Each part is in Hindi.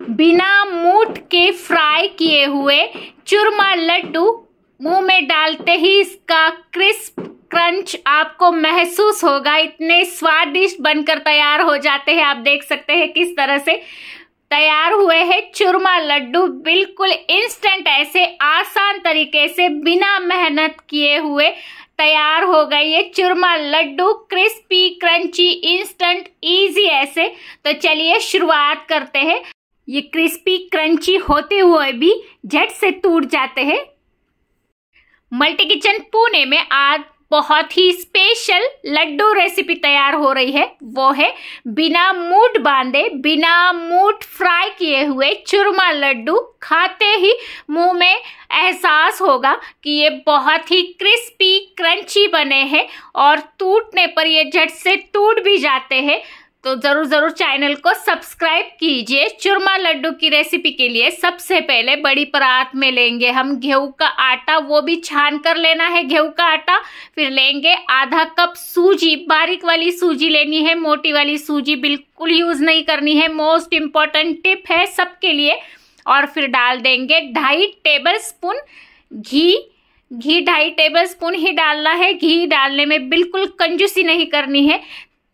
बिना मूठ के फ्राई किए हुए चूरमा लड्डू मुंह में डालते ही इसका क्रिस्प क्रंच आपको महसूस होगा इतने स्वादिष्ट बनकर तैयार हो जाते हैं आप देख सकते हैं किस तरह से तैयार हुए हैं चूरमा लड्डू बिल्कुल इंस्टेंट ऐसे आसान तरीके से बिना मेहनत किए हुए तैयार हो गए ये churma laddoo crispy crunchy instant easy ऐसे तो चलिए शुरुआत करते हैं ये क्रिस्पी क्रंची होते हुए भी झट से टूट जाते हैं मल्टी किचन पुणे में आज बहुत ही स्पेशल लड्डू रेसिपी तैयार हो रही है वो है बिना मूट बांधे बिना मूट फ्राई किए हुए चूरमा लड्डू खाते ही मुंह में एहसास होगा कि ये बहुत ही क्रिस्पी क्रंची बने हैं और टूटने पर ये झट से टूट भी जाते हैं तो ज़रूर ज़रूर चैनल को सब्सक्राइब कीजिए चूरमा लड्डू की रेसिपी के लिए सबसे पहले बड़ी परात में लेंगे हम गेहूं का आटा वो भी छान कर लेना है गेहूं का आटा फिर लेंगे आधा कप सूजी बारीक वाली सूजी लेनी है मोटी वाली सूजी बिल्कुल यूज़ नहीं करनी है मोस्ट इम्पॉर्टेंट टिप है सबके लिए और फिर डाल देंगे ढाई टेबल स्पून घी घी ढाई टेबल स्पून ही डालना है घी डालने में बिल्कुल कंजूसी नहीं करनी है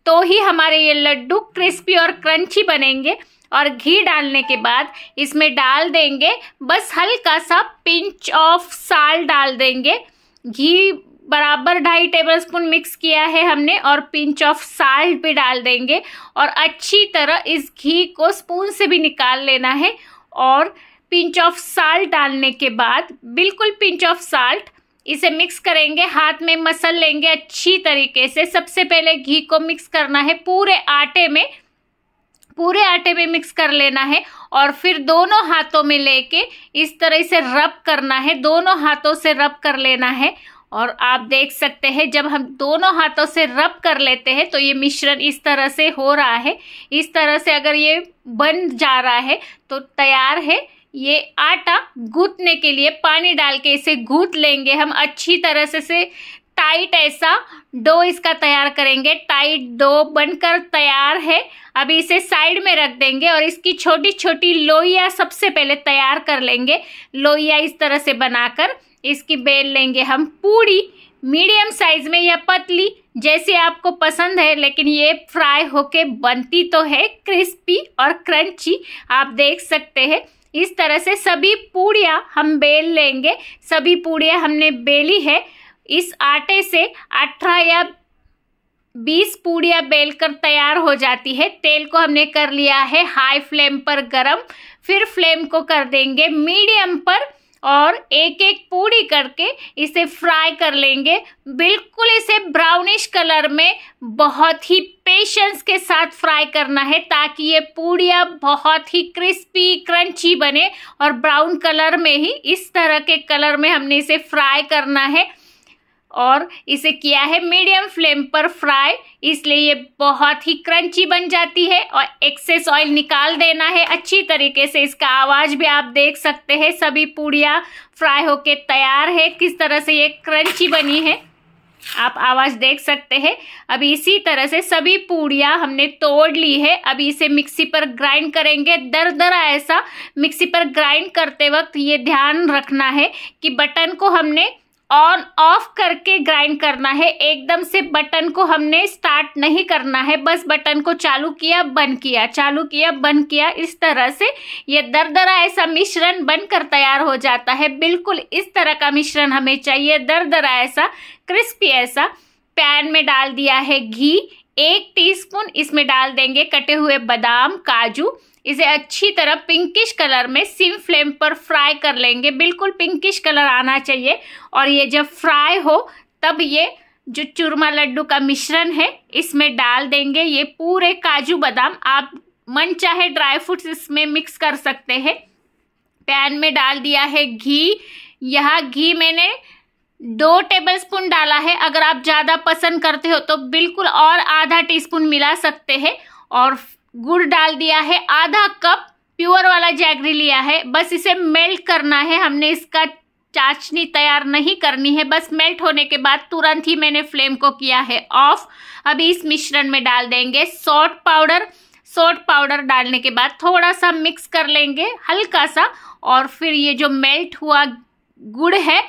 तो ही हमारे ये लड्डू क्रिस्पी और क्रंची बनेंगे और घी डालने के बाद इसमें डाल देंगे बस हल्का सा पिंच ऑफ साल डाल देंगे घी बराबर ढाई टेबलस्पून मिक्स किया है हमने और पिंच ऑफ साल्ट भी डाल देंगे और अच्छी तरह इस घी को स्पून से भी निकाल लेना है और पिंच ऑफ साल्ट डालने के बाद बिल्कुल पिंच ऑफ साल्ट इसे मिक्स करेंगे हाथ में मसल लेंगे अच्छी तरीके से सबसे पहले घी को मिक्स करना है पूरे आटे में पूरे आटे में मिक्स कर लेना है और फिर दोनों हाथों में लेके इस तरह से रब करना है दोनों हाथों से रब कर लेना है और आप देख सकते हैं जब हम दोनों हाथों से रब कर लेते हैं तो ये मिश्रण इस तरह से हो रहा है इस तरह से अगर ये बन जा रहा है तो तैयार है ये आटा गूंथने के लिए पानी डाल के इसे गूंथ लेंगे हम अच्छी तरह से से टाइट ऐसा डो इसका तैयार करेंगे टाइट डो बनकर तैयार है अभी इसे साइड में रख देंगे और इसकी छोटी छोटी लोइया सबसे पहले तैयार कर लेंगे लोइया इस तरह से बनाकर इसकी बेल लेंगे हम पूड़ी मीडियम साइज में या पतली जैसे आपको पसंद है लेकिन ये फ्राई होके बनती तो है क्रिस्पी और क्रंची आप देख सकते हैं इस तरह से सभी पूड़ियाँ हम बेल लेंगे सभी पूड़ियाँ हमने बेली है इस आटे से अठारह या बीस पूड़ियाँ बेलकर तैयार हो जाती है तेल को हमने कर लिया है हाई फ्लेम पर गरम फिर फ्लेम को कर देंगे मीडियम पर और एक एक पूड़ी करके इसे फ्राई कर लेंगे बिल्कुल इसे ब्राउनिश कलर में बहुत ही पेशेंस के साथ फ्राई करना है ताकि ये पूड़ियाँ बहुत ही क्रिस्पी क्रंची बने और ब्राउन कलर में ही इस तरह के कलर में हमने इसे फ्राई करना है और इसे किया है मीडियम फ्लेम पर फ्राई इसलिए ये बहुत ही क्रंची बन जाती है और एक्सेस ऑयल निकाल देना है अच्छी तरीके से इसका आवाज़ भी आप देख सकते हैं सभी पूड़िया फ्राई होके तैयार है किस तरह से ये क्रंची बनी है आप आवाज़ देख सकते हैं अभी इसी तरह से सभी पूड़िया हमने तोड़ ली है अभी इसे मिक्सी पर ग्राइंड करेंगे दर दरा ऐसा मिक्सी पर ग्राइंड करते वक्त ये ध्यान रखना है कि बटन को हमने ऑन ऑफ करके ग्राइंड करना है एकदम से बटन को हमने स्टार्ट नहीं करना है बस बटन को चालू किया बंद किया चालू किया बंद किया इस तरह से ये दरदरा ऐसा मिश्रण बनकर तैयार हो जाता है बिल्कुल इस तरह का मिश्रण हमें चाहिए दरदरा ऐसा क्रिस्पी ऐसा पैन में डाल दिया है घी एक टीस्पून इसमें डाल देंगे कटे हुए बादाम काजू इसे अच्छी तरह पिंकिश कलर में सिम फ्लेम पर फ्राई कर लेंगे बिल्कुल पिंकिश कलर आना चाहिए और ये जब फ्राई हो तब ये जो चूरमा लड्डू का मिश्रण है इसमें डाल देंगे ये पूरे काजू बादाम आप मन चाहे ड्राई फ्रूट्स इसमें मिक्स कर सकते हैं पैन में डाल दिया है घी यह घी मैंने दो टेबलस्पून डाला है अगर आप ज़्यादा पसंद करते हो तो बिल्कुल और आधा टीस्पून मिला सकते हैं और गुड़ डाल दिया है आधा कप प्योर वाला जैगरी लिया है बस इसे मेल्ट करना है हमने इसका चाशनी तैयार नहीं करनी है बस मेल्ट होने के बाद तुरंत ही मैंने फ्लेम को किया है ऑफ अभी इस मिश्रण में डाल देंगे सॉल्ट पाउडर सॉल्ट पाउडर डालने के बाद थोड़ा सा मिक्स कर लेंगे हल्का सा और फिर ये जो मेल्ट हुआ गुड़ है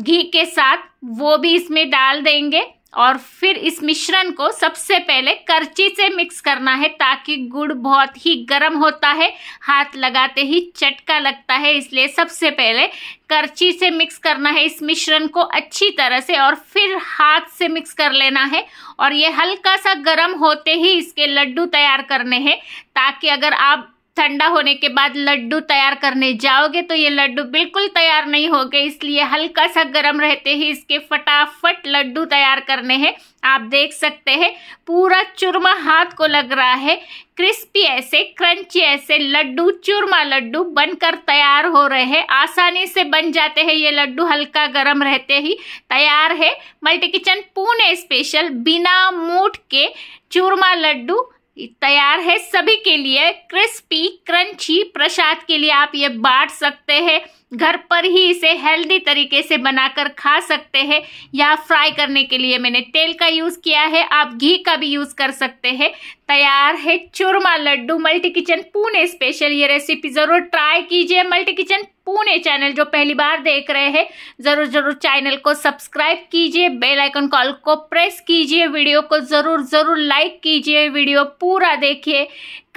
घी के साथ वो भी इसमें डाल देंगे और फिर इस मिश्रण को सबसे पहले करची से मिक्स करना है ताकि गुड़ बहुत ही गर्म होता है हाथ लगाते ही चटका लगता है इसलिए सबसे पहले करची से मिक्स करना है इस मिश्रण को अच्छी तरह से और फिर हाथ से मिक्स कर लेना है और ये हल्का सा गर्म होते ही इसके लड्डू तैयार करने हैं ताकि अगर आप ठंडा होने के बाद लड्डू तैयार करने जाओगे तो ये लड्डू बिल्कुल तैयार नहीं हो गए इसलिए हल्का सा गर्म रहते ही इसके फटाफट लड्डू तैयार करने हैं आप देख सकते हैं पूरा चूरमा हाथ को लग रहा है क्रिस्पी ऐसे क्रंची ऐसे लड्डू चूरमा लड्डू बनकर तैयार हो रहे हैं आसानी से बन जाते हैं ये लड्डू हल्का गर्म रहते ही तैयार है मल्टी किचन पुणे स्पेशल बिना मूठ के चूरमा लड्डू तैयार है सभी के लिए क्रिस्पी क्रंची प्रसाद के लिए आप ये बांट सकते हैं घर पर ही इसे हेल्दी तरीके से बनाकर खा सकते हैं या फ्राई करने के लिए मैंने तेल का यूज़ किया है आप घी का भी यूज़ कर सकते हैं तैयार है churma laddoo multi kitchen Pune special ये रेसिपी ज़रूर ट्राई कीजिए मल्टी किचन पुणे चैनल जो पहली बार देख रहे हैं ज़रूर ज़रूर चैनल को सब्सक्राइब कीजिए बेल आइकन कॉल को प्रेस कीजिए वीडियो को ज़रूर ज़रूर लाइक कीजिए वीडियो पूरा देखिए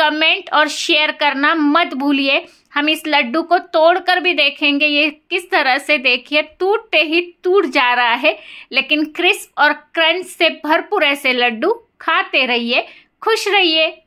कमेंट और शेयर करना मत भूलिए हम इस लड्डू को तोड़कर भी देखें देखेंगे ये किस तरह से देखिए टूटते ही टूट जा रहा है लेकिन क्रिस्प और क्रंच से भरपूर ऐसे लड्डू खाते रहिए खुश रहिए